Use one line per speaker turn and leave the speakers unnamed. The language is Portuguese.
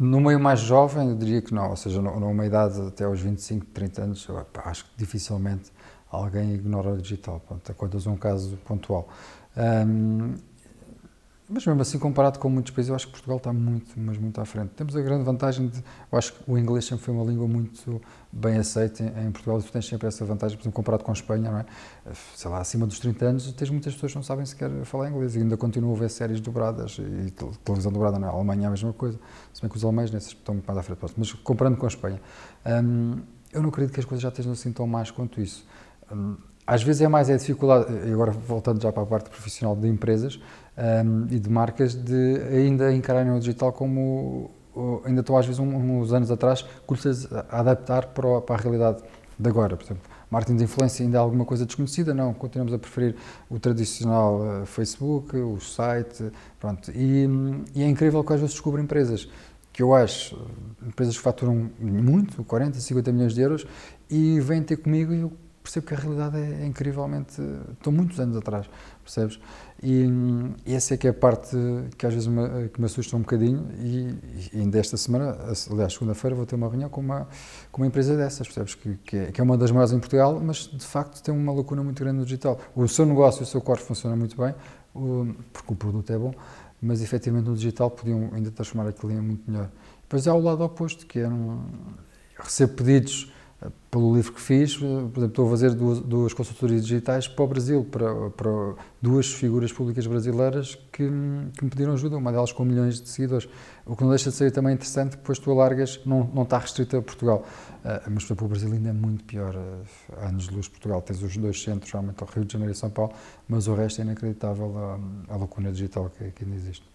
No meio mais jovem, eu diria que não, ou seja, numa idade até aos 25, 30 anos, eu, acho que dificilmente alguém ignora o digital. Pronto, acordas um caso pontual. Um, mas mesmo assim, comparado com muitos países, eu acho que Portugal está muito, mas muito à frente. Temos a grande vantagem de. Eu acho que o inglês sempre foi uma língua muito bem aceita em Portugal e tu tens sempre essa vantagem, por exemplo, comparado com a Espanha, não é? Sei lá, acima dos 30 anos, tens muitas pessoas que não sabem sequer falar inglês e ainda continuam a ver séries dobradas e televisão dobrada não é? Alemanha é a mesma coisa. Se bem que os alemães nesses estão muito mais à frente, mas comparando com a Espanha, hum, eu não acredito que as coisas já estejam assim tão más quanto isso. Hum, às vezes é mais a dificuldade, agora voltando já para a parte profissional de empresas um, e de marcas, de ainda encararem o digital como. Ainda estou, às vezes, uns anos atrás, a adaptar para a, para a realidade de agora. Por exemplo, marketing de influência ainda é alguma coisa desconhecida? Não, continuamos a preferir o tradicional uh, Facebook, o site, pronto. E, hum, e, é incrível que às vezes descubro empresas que eu acho, empresas que faturam muito, 40, 50 milhões de euros, e vêm ter comigo e eu percebo que a realidade é, é incrivelmente. Estou muitos anos atrás, percebes? E, e, essa é que é a parte que às vezes me, que me assusta um bocadinho. E, e ainda esta semana, aliás, segunda-feira, vou ter uma reunião com uma, com uma empresa dessas, percebes? Que, que é, que, é, uma das maiores em Portugal, mas de facto tem uma lacuna muito grande no digital. O seu negócio, o seu core funciona muito bem, o, porque o produto é bom, mas efetivamente no digital podiam ainda transformar aquilo em muito melhor. Depois há é, o lado oposto, que é. Um, pedidos pelo livro que fiz, eh, por exemplo, estou a fazer duas, duas consultorias digitais para o Brasil, para, para duas figuras públicas brasileiras que, que, me pediram ajuda, uma delas com milhões de seguidores. O que não deixa de ser também interessante, depois tu alargas, não, não está restrita a Portugal. Uh, mas, por exemplo, o Brasil ainda é muito pior, uh, anos de luz Portugal. Tens os dois centros, realmente, o Rio de Janeiro e São Paulo, mas o resto é inacreditável a, a lacuna digital que, que ainda existe.